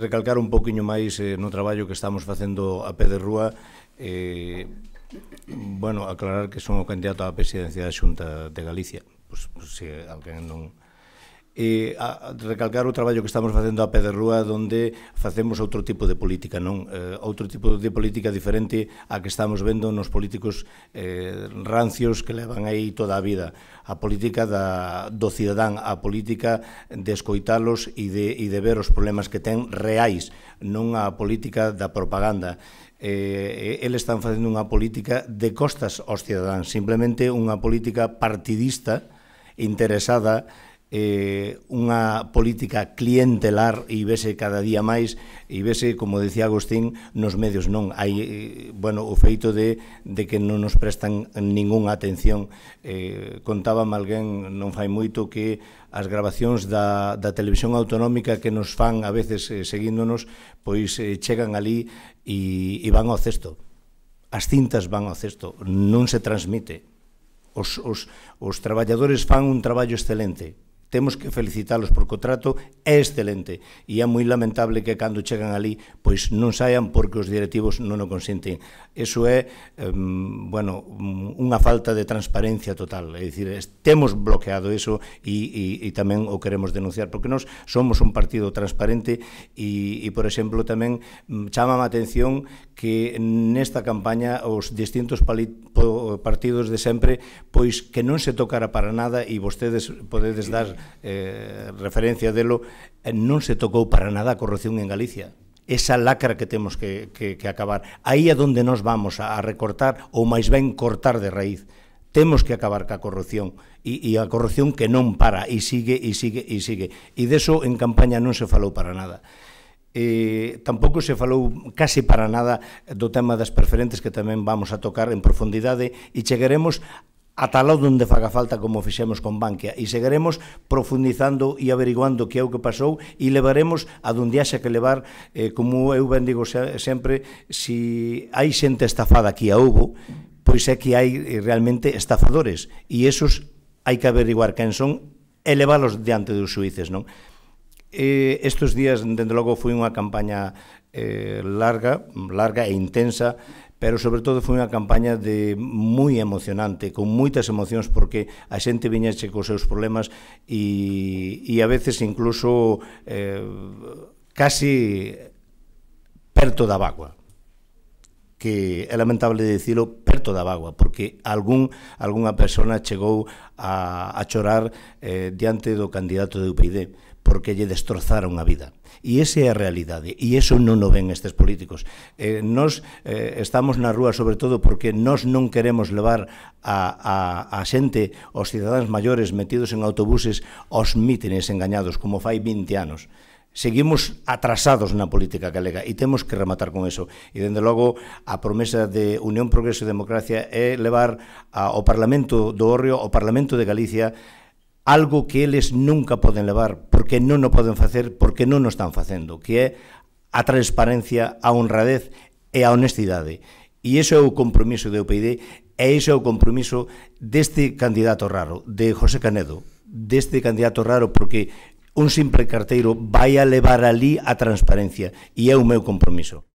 recalcar un poquinho máis eh, no traballo que estamos facendo a pé de rúa eh, bueno, aclarar que son o candidato á presidencia da Xunta de Galicia pois, pues, se alguén non e a recalcar o traballo que estamos facendo a pé de rúa onde facemos outro tipo de política, non? Eh, outro tipo de política diferente a que estamos vendo nos políticos eh, rancios que levan aí toda a vida. A política da, do cidadán, a política de escoitalos e de, e de ver os problemas que ten reais, non a política da propaganda eh, eles están facendo unha política de costas aos cidadáns, simplemente unha política partidista interesada eh, unha política clientelar e vese cada día máis e vese, como decía Agostín, nos medios non hai, eh, bueno, o feito de, de que non nos prestan ningunha atención eh, contaba malguén non fai moito que as grabacións da, da televisión autonómica que nos fan a veces eh, seguíndonos pois eh, chegan ali e, e van ao cesto as cintas van ao cesto non se transmite os, os, os traballadores fan un traballo excelente temos que felicitalos porque o trato é excelente e é moi lamentable que cando chegan ali pois non saian porque os directivos non o consinten. Eso é, eh, bueno, unha falta de transparencia total, é dicir, temos bloqueado eso e, e, e tamén o queremos denunciar porque nós somos un partido transparente e, e por exemplo, tamén mm, chama a atención que nesta campaña os distintos partidos de sempre pois que non se tocara para nada e vostedes podedes dar eh, referencia delo, eh, non se tocou para nada a corrupción en Galicia esa lacra que temos que, que, que acabar. Aí é donde nos vamos a, recortar ou máis ben cortar de raíz. Temos que acabar ca corrupción e, e a corrupción que non para e sigue e sigue e sigue. E deso en campaña non se falou para nada. Eh, tampouco se falou case para nada do tema das preferentes que tamén vamos a tocar en profundidade e chegaremos ata lá onde faga falta como fixemos con Bankia e seguiremos profundizando e averiguando que é o que pasou e levaremos a donde haxa que levar eh, como eu ben digo sempre se si hai xente estafada aquí a Hugo pois é que hai eh, realmente estafadores e esos hai que averiguar quen son e leválos diante dos suíces, non? Eh, estes días, dende logo, foi unha campaña eh, larga, larga e intensa, pero sobre todo foi unha campaña de moi emocionante, con moitas emocións porque a xente che cos seus problemas e, e a veces incluso eh, casi perto da vagua que é lamentable dicilo perto da vagua, porque algún algunha persona chegou a, a chorar eh, diante do candidato de UPyD porque lle destrozaron a vida. E esa é a realidade, e eso non o ven estes políticos. Eh, nos eh, estamos na rúa sobre todo porque nós non queremos levar a, a, a xente, os cidadáns maiores metidos en autobuses, aos mítines engañados, como fai 20 anos seguimos atrasados na política galega e temos que rematar con eso. E, dende logo, a promesa de Unión Progreso e Democracia é levar ao Parlamento do Orrio, ao Parlamento de Galicia, algo que eles nunca poden levar, porque non o poden facer, porque non o están facendo, que é a transparencia, a honradez e a honestidade. E iso é o compromiso do UPyD e iso é o compromiso deste candidato raro, de José Canedo, deste candidato raro, porque un simple carteiro vai a levar ali a transparencia e é o meu compromiso.